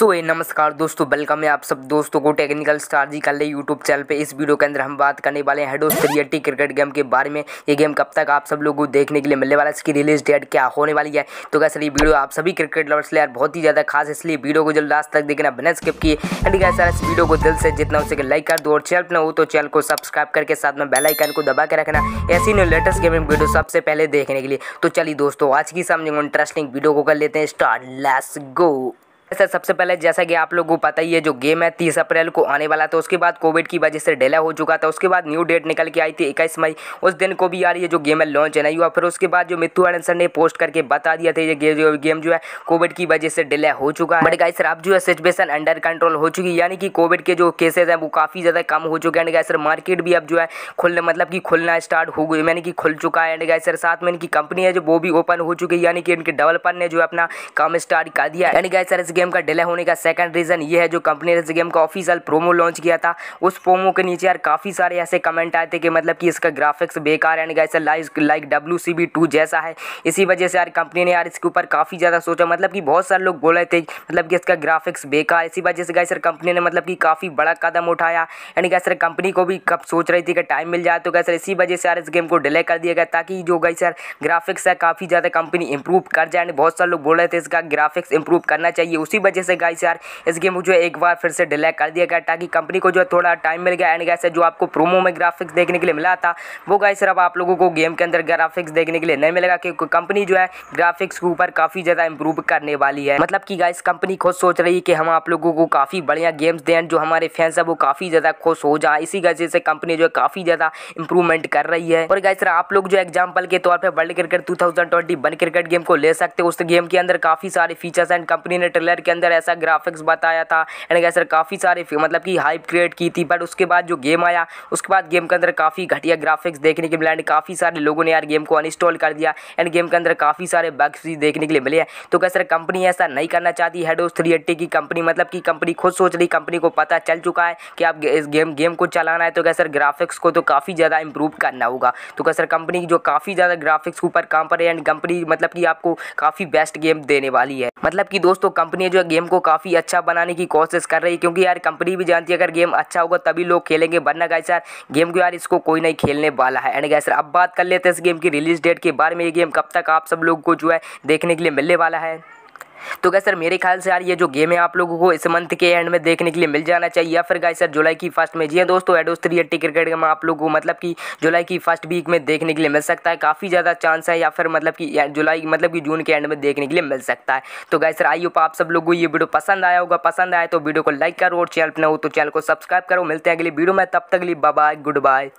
सो so, नमस्कार दोस्तों welcome है आप सब दोस्तों को टेक्निकल स्टार जी का ले यूट्यूब चैनल पे इस वीडियो के अंदर हम बात करने वाले हैं हेडोस थ्री क्रिकेट गेम के बारे में ये गेम कब तक आप सब लोगों को देखने के लिए मिलने वाला है इसकी रिलीज डेट क्या होने वाली है तो क्या सर ये वीडियो आप सभी क्रिकेट लवर्स लिए बहुत ही ज़्यादा खास इसलिए वीडियो को जल्द लास्ट तक देखना बिना स्किप किए एंड क्या सर इस वीडियो को दिल से जितना हो सके लाइक कर दो और चैनल पर हो तो चैनल को सब्सक्राइब करके साथ में बेलाइकन को दबा के रखना ऐसी न्यू लेटेस्ट गेमिंग वीडियो सबसे पहले देखने के लिए तो चलिए दोस्तों आज की समझेंगे इंटरेस्टिंग वीडियो को कर लेते हैं स्टार्ट लेस गो सर सबसे पहले जैसा कि आप लोगों को पता ही है जो गेम है तीस अप्रैल को आने वाला था उसके बाद कोविड की वजह से डिले हो चुका था उसके बाद न्यू डेट निकल के आई थी इक्कीस मई उस दिन को भी यार ये जो गेम है लॉन्च नहीं हुआ फिर उसके बाद जो मिथु हरण सर ने पोस्ट करके बता दिया था ये जो गेम जो है कोविड की वजह से डिले हो चुका है बट सर अब जो है सिचुएशन अंडर कंट्रोल हो चुकी है यानी कि कोविड के जो केसेज हैं वो काफ़ी ज़्यादा कम हो चुके हैं एंड गाइस सर मार्केट भी अब जो है खुलने मतलब कि खुलना स्टार्ट हो गई यानी कि खुल चुका है एंड गाय सर साथ में इनकी कंपनी है जो वो भी ओपन हो चुकी है यानी कि इनके डेवलपर ने जो अपना काम स्टार्ट कर दिया एंड गाइस सर इस गेम का डिले होने का सेकंड रीज़न ये है जो कंपनी ने इस गेम का ऑफिशियल प्रोमो लॉन्च किया था उस प्रोमो के नीचे यार काफ़ी सारे ऐसे कमेंट आए थे कि मतलब कि इसका ग्राफिक्स बेकार and like like W C B two जैसा है इसी वजह से यार कंपनी ने यार इसके ऊपर काफ़ी ज़्यादा सोचा मतलब कि बहुत सारे लोग बोल रहे थे मतलब कि इसका ग्राफिक्स बेकार इसी वजह से गैसर कंपनी ने मतलब कि काफ़ी बड़ा कदम उठाया एंड गैसर कंपनी को भी कब सोच रही थी कि टाइम मिल जाए तो गैसर इसी वजह से यार इस गेम को डिले कर दिया गया ताकि जो गैसर ग्राफिक्स है काफ़ी ज़्यादा कंपनी इंप्रूव कर जाए बहुत सारे लोग बोल रहे थे इसका ग्राफिक्स इंप्रूव करना चाहिए उस उसी वजह से गाइस यार इस गेम को जो है एक बार फिर से डिले कर दिया गया ताकि कंपनी को जो है थोड़ा टाइम मिल गया एंड गैस जो आपको प्रोमो में ग्राफिक्स देखने के लिए मिला था वो गाइस अब आप लोगों को गेम के अंदर ग्राफिक्स देखने के लिए नहीं मिलेगा क्योंकि कंपनी जो है ग्राफिक्स के ऊपर काफ़ी ज़्यादा इंप्रूव करने वाली है मतलब की गाइस कंपनी खुद सोच रही है कि हम आप लोगों को काफ़ी बढ़िया गेम्स दें जो हमारे फैंस है वो काफ़ी ज़्यादा खुश हो जाए इसी वजह से कंपनी जो है काफ़ी ज़्यादा इंप्रूवमेंट कर रही है और गाइस आप लोग जो एग्जाम्पल के तौर पर world cricket two cricket game को ले सकते हो उस गेम के अंदर काफ़ी सारे फीचर्स एंड कंपनी ने ट्रेलर ट्रेलर के अंदर ऐसा ग्राफिक्स बताया था एंड कैसे काफ़ी सारे मतलब कि हाइप क्रिएट की थी बट उसके बाद जो गेम आया उसके बाद गेम के अंदर काफ़ी घटिया ग्राफिक्स देखने के मिला एंड काफ़ी सारे लोगों ने यार गेम को अनइंस्टॉल कर दिया एंड गेम के अंदर काफ़ी सारे बग्स भी देखने के लिए मिले हैं तो कैसे कंपनी ऐसा नहीं करना चाहती हेडोस थ्री की कंपनी मतलब कि कंपनी खुद सोच रही कंपनी को पता चल चुका है कि आप इस गेम गेम को चलाना है तो कैसे ग्राफिक्स को तो काफ़ी ज़्यादा इंप्रूव करना होगा तो कैसे कंपनी जो काफ़ी ज़्यादा ग्राफिक्स के ऊपर काम पर है एंड कंपनी मतलब कि आपको काफ़ी बेस्ट गेम देने वाली है मतलब कि दोस्तों कंपनी जो है गेम को काफ़ी अच्छा बनाने की कोशिश कर रही है क्योंकि यार कंपनी भी जानती है अगर गेम अच्छा होगा तभी लोग खेलेंगे वरना गाइस यार गेम को यार इसको कोई नहीं खेलने वाला है एंड गाइस अब बात कर लेते हैं इस गेम की रिलीज डेट के बारे में ये गेम कब तक आप सब लोग को जो है देखने के लिए मिलने वाला है तो क्या सर मेरे ख्याल से यार ये जो गेम है आप लोगों को इस मंथ के एंड में देखने के लिए मिल जाना चाहिए या फिर गाय सर जुलाई की फर्स्ट में जी हाँ दोस्तों एडोस थ्री एट्टी क्रिकेट गेम आप लोगों को मतलब कि जुलाई की फर्स्ट वीक में देखने के लिए मिल सकता है काफ़ी ज़्यादा चांस है या फिर मतलब कि जुलाई मतलब कि जून के एंड में देखने के लिए मिल सकता है तो गाय सर आइए आप सब लोग को ये वीडियो पसंद आया होगा पसंद आए तो वीडियो को लाइक करो और चैनल पर न हो तो चैनल को सब्सक्राइब करो मिलते हैं अगले वीडियो में तब तक लिए बाय गुड बाय